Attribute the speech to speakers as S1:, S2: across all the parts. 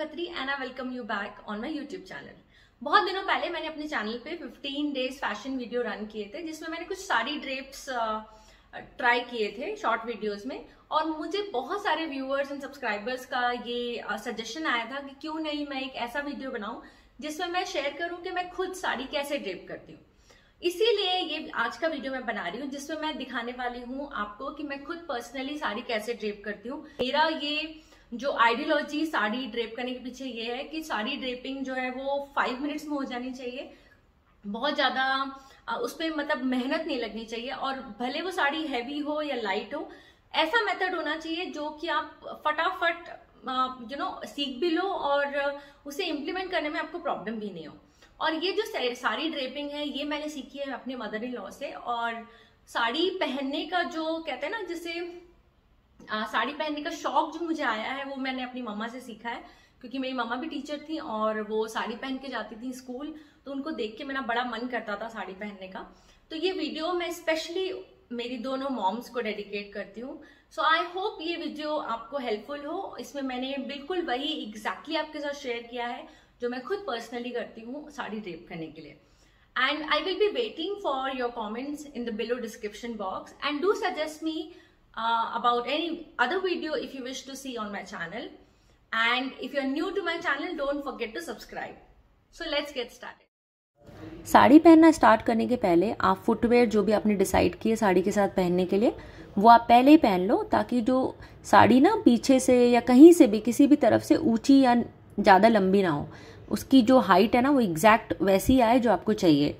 S1: कतरी and I welcome you back on my YouTube channel बहुत दिनों पहले मैंने अपने चैनल पे 15 डेज फैशन वीडियो रन किए थे जिसमें मैंने कुछ सारी ड्रेप्स ट्राई uh, किए थे शॉर्ट वीडियोस में और मुझे बहुत सारे व्यूअर्स एंड सब्सक्राइबर्स का ये सजेशन uh, आया था कि क्यों नहीं मैं एक ऐसा वीडियो बनाऊं जिसमें मैं शेयर करूं कि मैं खुद साड़ी कैसे ड्रेप करती हूँ इसीलिए ये आज का वीडियो मैं बना रही हूँ जिसमें मैं दिखाने वाली हूँ आपको कि मैं खुद पर्सनली साड़ी कैसे ड्रेप करती हूँ मेरा ये जो आइडियोलॉजी साड़ी ड्रेप करने के पीछे ये है कि साड़ी ड्रेपिंग जो है वो फाइव मिनट्स में हो जानी चाहिए बहुत ज़्यादा उस पर मतलब मेहनत नहीं लगनी चाहिए और भले वो साड़ी हैवी हो या लाइट हो ऐसा मेथड होना चाहिए जो कि आप फटाफट यू नो सीख भी लो और उसे इम्प्लीमेंट करने में आपको प्रॉब्लम भी नहीं हो और ये जो साड़ी ड्रेपिंग है ये मैंने सीखी है अपने मदर इन लॉ से और साड़ी पहनने का जो कहते हैं ना जिसे साड़ी पहनने का शौक जो मुझे आया है वो मैंने अपनी मम्मा से सीखा है क्योंकि मेरी मम्मा भी टीचर थी और वो साड़ी पहन के जाती थी स्कूल तो उनको देख के मेरा बड़ा मन करता था साड़ी पहनने का तो ये वीडियो मैं स्पेशली मेरी दोनों मॉम्स को डेडिकेट करती हूँ सो आई होप ये वीडियो आपको हेल्पफुल हो इसमें मैंने बिल्कुल वही एग्जैक्टली exactly आपके साथ शेयर किया है जो मैं खुद पर्सनली करती हूँ साड़ी ड्रेप करने के लिए and I will be waiting for your comments in the below description box and do suggest me uh, about any other video if you wish to see on my channel. And if you are new to my channel, don't forget to subscribe. So let's get started. Sari पहनना start करने के पहले आप footwear जो भी आपने decide किए साड़ी के साथ पहनने के लिए वो आप पहले ही पहन लो ताकि जो साड़ी ना पीछे से या कहीं से भी किसी भी तरफ से ऊंची या ज़्यादा लंबी ना हो उसकी जो हाइट है ना वो एग्जैक्ट वैसी आए जो आपको चाहिए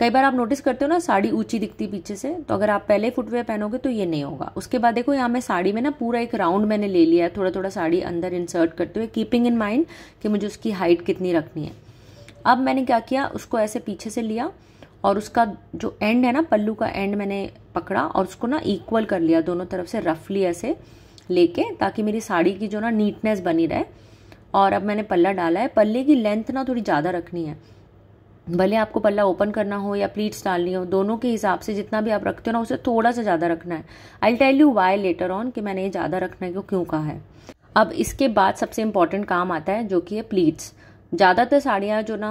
S1: कई बार आप नोटिस करते हो ना साड़ी ऊंची दिखती पीछे से तो अगर आप पहले फुटवेयर पहनोगे तो ये नहीं होगा उसके बाद देखो यहाँ मैं साड़ी में ना पूरा एक राउंड मैंने ले लिया है थोड़ा थोड़ा साड़ी अंदर इंसर्ट करते हुए कीपिंग इन माइंड कि मुझे उसकी हाइट कितनी रखनी है अब मैंने क्या किया उसको ऐसे पीछे से लिया और उसका जो एंड है ना पल्लू का एंड मैंने पकड़ा और उसको ना इक्वल कर लिया दोनों तरफ से रफली ऐसे लेके ताकि मेरी साड़ी की जो ना नीटनेस बनी रहे और अब मैंने पल्ला डाला है पल्ले की लेंथ ना थोड़ी ज़्यादा रखनी है भले आपको पल्ला ओपन करना हो या प्लीट्स डालनी हो दोनों के हिसाब से जितना भी आप रखते हो ना उसे थोड़ा सा ज़्यादा रखना है I tell you why later on कि मैंने ये ज़्यादा रखना है क्यों कहा है अब इसके बाद सबसे इम्पॉर्टेंट काम आता है जो कि है प्लीट्स ज़्यादातर साड़ियाँ जो ना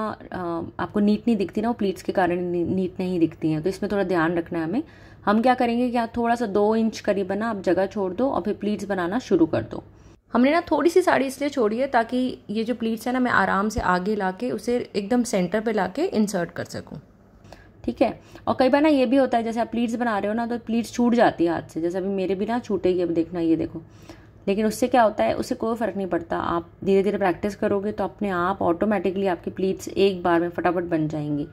S1: आपको नीट नहीं दिखती ना वो प्लीट्स के कारण नीट नहीं दिखती हैं तो इसमें थोड़ा ध्यान रखना है हमें हम क्या करेंगे कि आप थोड़ा सा दो इंच करीब ना आप जगह छोड़ दो और फिर प्लीट्स बनाना शुरू कर दो हमने ना थोड़ी सी साड़ी इसलिए छोड़ी है ताकि ये जो प्लीट्स है ना मैं आराम से आगे ला के उसे एकदम सेंटर पे ला के इंसर्ट कर सकूँ ठीक है और कई बार ना ये भी होता है जैसे आप प्लीट्स बना रहे हो ना तो प्लीट्स छूट जाती है हाथ से जैसे अभी मेरे भी ना छूटेगी अब देखना ये देखो लेकिन उससे क्या होता है उससे कोई फ़र्क नहीं पड़ता आप धीरे धीरे प्रैक्टिस करोगे तो अपने आप ऑटोमेटिकली आपकी प्लीट्स एक बार में फटाफट बन जाएंगी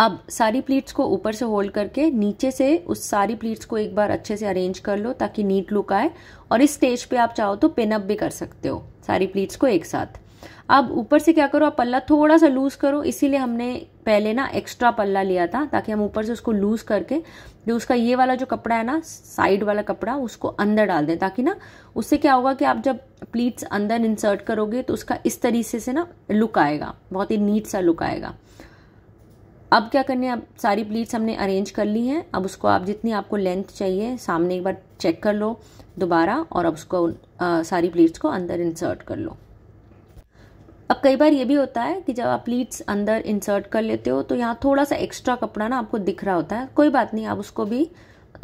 S1: अब सारी प्लीट्स को ऊपर से होल्ड करके नीचे से उस सारी प्लीट्स को एक बार अच्छे से अरेंज कर लो ताकि नीट लुक आए और इस स्टेज पे आप चाहो तो पिनअप भी कर सकते हो सारी प्लीट्स को एक साथ अब ऊपर से क्या करो आप पल्ला थोड़ा सा लूज करो इसीलिए हमने पहले ना एक्स्ट्रा पल्ला लिया था ताकि हम ऊपर से उसको लूज करके जो उसका ये वाला जो कपड़ा है ना साइड वाला कपड़ा उसको अंदर डाल दें ताकि ना उससे क्या होगा कि आप जब प्लीट्स अंदर इंसर्ट करोगे तो उसका इस तरीके से ना लुक आएगा बहुत ही नीट सा लुक आएगा अब क्या करने अब सारी प्लीट्स हमने अरेंज कर ली हैं अब उसको आप जितनी आपको लेंथ चाहिए सामने एक बार चेक कर लो दोबारा और अब उसको आ, सारी प्लीट्स को अंदर इंसर्ट कर लो अब कई बार ये भी होता है कि जब आप प्लीट्स अंदर इंसर्ट कर लेते हो तो यहाँ थोड़ा सा एक्स्ट्रा कपड़ा ना आपको दिख रहा होता है कोई बात नहीं आप उसको भी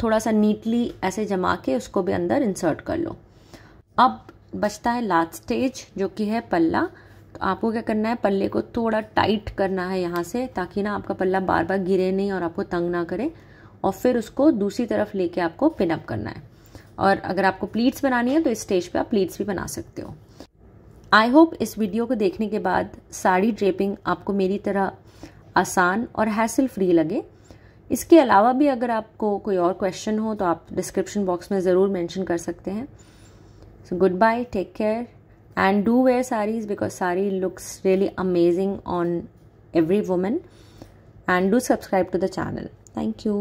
S1: थोड़ा सा नीटली ऐसे जमा के उसको भी अंदर इंसर्ट कर लो अब बचता है लास्ट स्टेज जो कि है पल्ला तो आपको क्या करना है पल्ले को थोड़ा टाइट करना है यहाँ से ताकि ना आपका पल्ला बार बार गिरे नहीं और आपको तंग ना करे और फिर उसको दूसरी तरफ लेके आपको पिनअप करना है और अगर आपको प्लीट्स बनानी है तो इस स्टेज पे आप प्लीट्स भी बना सकते हो आई होप इस वीडियो को देखने के बाद साड़ी ड्रेपिंग आपको मेरी तरह आसान और हैसल फ्री लगे इसके अलावा भी अगर आपको कोई और क्वेश्चन हो तो आप डिस्क्रिप्शन बॉक्स में ज़रूर मैंशन कर सकते हैं so goodbye take care and do wear saris because sari looks really amazing on every woman and do subscribe to the channel thank you